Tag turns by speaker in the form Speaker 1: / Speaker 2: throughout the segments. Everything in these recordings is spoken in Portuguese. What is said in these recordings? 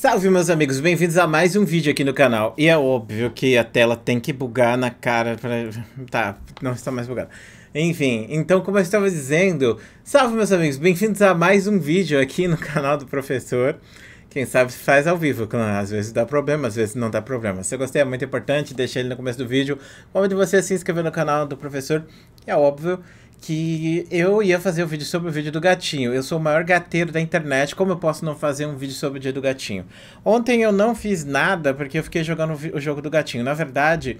Speaker 1: Salve meus amigos, bem-vindos a mais um vídeo aqui no canal. E é óbvio que a tela tem que bugar na cara pra... Tá, não está mais bugada. Enfim, então como eu estava dizendo, salve meus amigos, bem-vindos a mais um vídeo aqui no canal do professor. Quem sabe faz ao vivo, às vezes dá problema, às vezes não dá problema. Se você gostei, é muito importante, deixa ele no começo do vídeo. Como de você se inscrever no canal do professor, é óbvio que eu ia fazer o um vídeo sobre o vídeo do gatinho. Eu sou o maior gateiro da internet, como eu posso não fazer um vídeo sobre o dia do gatinho? Ontem eu não fiz nada porque eu fiquei jogando o jogo do gatinho. Na verdade,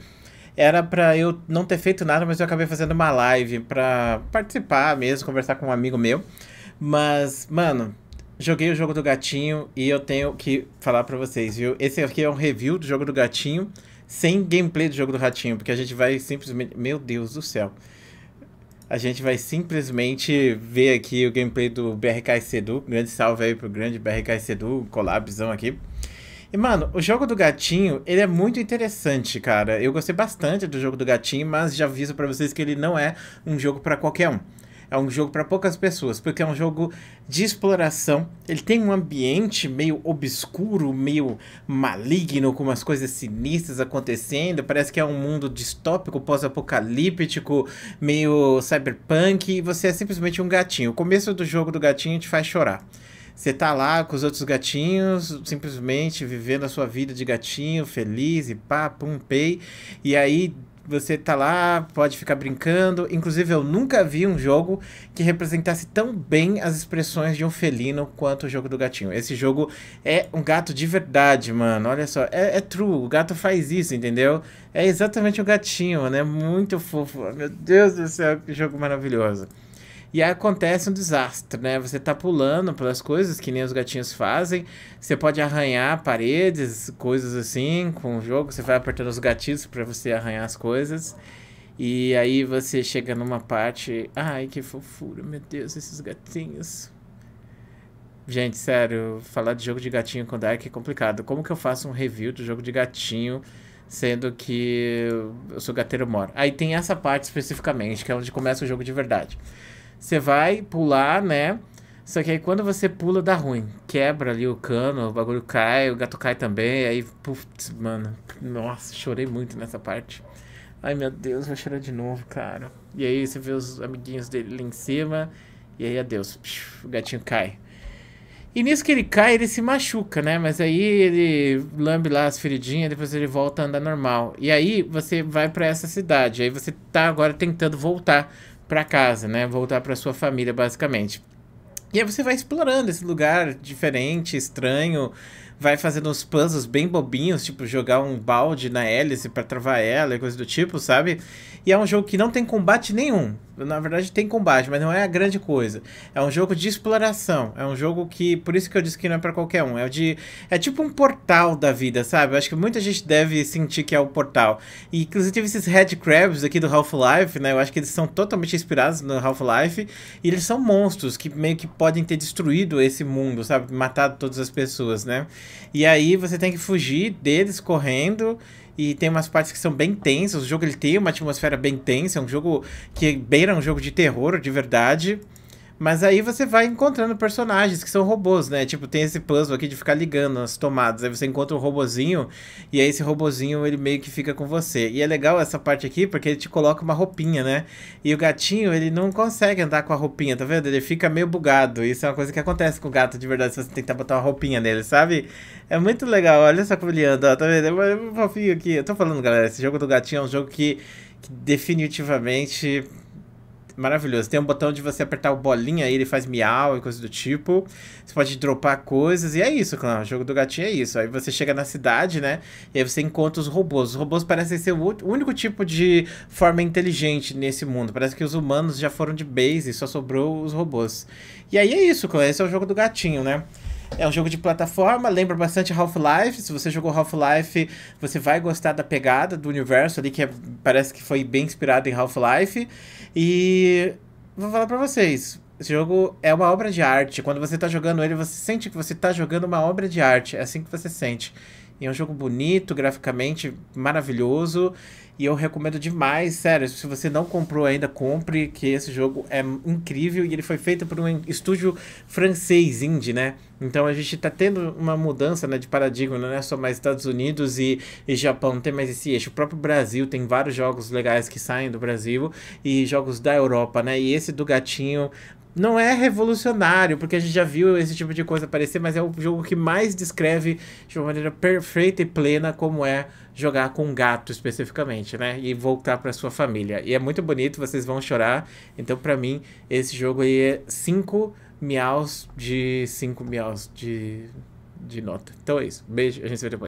Speaker 1: era para eu não ter feito nada, mas eu acabei fazendo uma live para participar mesmo, conversar com um amigo meu. Mas, mano, joguei o jogo do gatinho e eu tenho que falar para vocês, viu? Esse aqui é um review do jogo do gatinho, sem gameplay do jogo do ratinho, porque a gente vai simplesmente, meu Deus do céu a gente vai simplesmente ver aqui o gameplay do BRK Sedu. Grande salve aí pro grande BRK Sedu, colabzão aqui. E, mano, o jogo do gatinho, ele é muito interessante, cara. Eu gostei bastante do jogo do gatinho, mas já aviso para vocês que ele não é um jogo para qualquer um. É um jogo para poucas pessoas, porque é um jogo de exploração. Ele tem um ambiente meio obscuro, meio maligno, com umas coisas sinistras acontecendo. Parece que é um mundo distópico, pós-apocalíptico, meio cyberpunk, e você é simplesmente um gatinho. O começo do jogo do gatinho te faz chorar. Você tá lá com os outros gatinhos, simplesmente vivendo a sua vida de gatinho, feliz e pá, pum, pei. E aí, você tá lá, pode ficar brincando. Inclusive, eu nunca vi um jogo que representasse tão bem as expressões de um felino quanto o jogo do gatinho. Esse jogo é um gato de verdade, mano. Olha só, é, é true. O gato faz isso, entendeu? É exatamente o um gatinho, né? Muito fofo. Meu Deus do céu, que jogo maravilhoso. E aí acontece um desastre, né? Você tá pulando pelas coisas que nem os gatinhos fazem. Você pode arranhar paredes, coisas assim, com o jogo. Você vai apertando os gatilhos para você arranhar as coisas. E aí você chega numa parte. Ai, que fofura, meu Deus, esses gatinhos. Gente, sério, falar de jogo de gatinho com Dark é complicado. Como que eu faço um review do jogo de gatinho? sendo que eu sou gateiro mor. Aí tem essa parte especificamente, que é onde começa o jogo de verdade. Você vai pular, né? Só que aí quando você pula, dá ruim. Quebra ali o cano, o bagulho cai, o gato cai também. Aí, putz, mano. Nossa, chorei muito nessa parte. Ai, meu Deus, vou chorar de novo, cara. E aí você vê os amiguinhos dele lá em cima. E aí, adeus. O gatinho cai. E nisso que ele cai, ele se machuca, né? Mas aí ele lambe lá as feridinhas, depois ele volta a andar normal. E aí você vai para essa cidade. Aí você tá agora tentando voltar para casa, né? Voltar para sua família, basicamente. E aí você vai explorando esse lugar diferente, estranho, vai fazendo uns puzzles bem bobinhos, tipo jogar um balde na hélice para travar ela e coisa do tipo, sabe? E é um jogo que não tem combate nenhum. Na verdade tem combate, mas não é a grande coisa. É um jogo de exploração, é um jogo que, por isso que eu disse que não é para qualquer um, é de é tipo um portal da vida, sabe? Eu acho que muita gente deve sentir que é o portal. E inclusive esses Red Crabs aqui do Half-Life, né? Eu acho que eles são totalmente inspirados no Half-Life e eles são monstros que meio que podem ter destruído esse mundo, sabe? Matado todas as pessoas, né? E aí você tem que fugir deles correndo. E tem umas partes que são bem tensas. O jogo ele tem uma atmosfera bem tensa. É um jogo que beira um jogo de terror, de verdade. Mas aí você vai encontrando personagens que são robôs, né? Tipo, tem esse puzzle aqui de ficar ligando as tomadas. Aí você encontra um robozinho e aí esse robozinho ele meio que fica com você. E é legal essa parte aqui porque ele te coloca uma roupinha, né? E o gatinho, ele não consegue andar com a roupinha, tá vendo? Ele fica meio bugado. Isso é uma coisa que acontece com o gato de verdade se você tentar botar uma roupinha nele, sabe? É muito legal. Olha só como ele anda, ó, tá vendo? É, é um fofinho aqui. Eu tô falando, galera, esse jogo do gatinho é um jogo que, que definitivamente maravilhoso. Tem um botão de você apertar o bolinha aí, ele faz miau e coisa do tipo. Você pode dropar coisas, e é isso, clã. O jogo do gatinho é isso. Aí você chega na cidade, né? E aí você encontra os robôs. Os robôs parecem ser o único tipo de forma inteligente nesse mundo. Parece que os humanos já foram de base só sobrou os robôs. E aí é isso, clã. Esse é o jogo do gatinho, né? É um jogo de plataforma, lembra bastante Half-Life. Se você jogou Half-Life, você vai gostar da pegada do universo ali, que é, parece que foi bem inspirado em Half-Life. E vou falar para vocês, esse jogo é uma obra de arte. Quando você tá jogando ele, você sente que você tá jogando uma obra de arte. É assim que você sente. E é um jogo bonito, graficamente maravilhoso. E eu recomendo demais, sério. Se você não comprou ainda, compre, que esse jogo é incrível. E ele foi feito por um estúdio francês indie, né? Então a gente tá tendo uma mudança né, de paradigma, não é só mais Estados Unidos e, e Japão, não tem mais esse eixo. O próprio Brasil tem vários jogos legais que saem do Brasil e jogos da Europa, né? E esse do gatinho não é revolucionário, porque a gente já viu esse tipo de coisa aparecer, mas é o jogo que mais descreve de uma maneira perfeita e plena como é jogar com um gato especificamente, né? E voltar para sua família. E é muito bonito, vocês vão chorar. Então, para mim, esse jogo aí é 5 miaus de 5 miaus de de nota. Então é isso. Beijo, a gente se vê depois.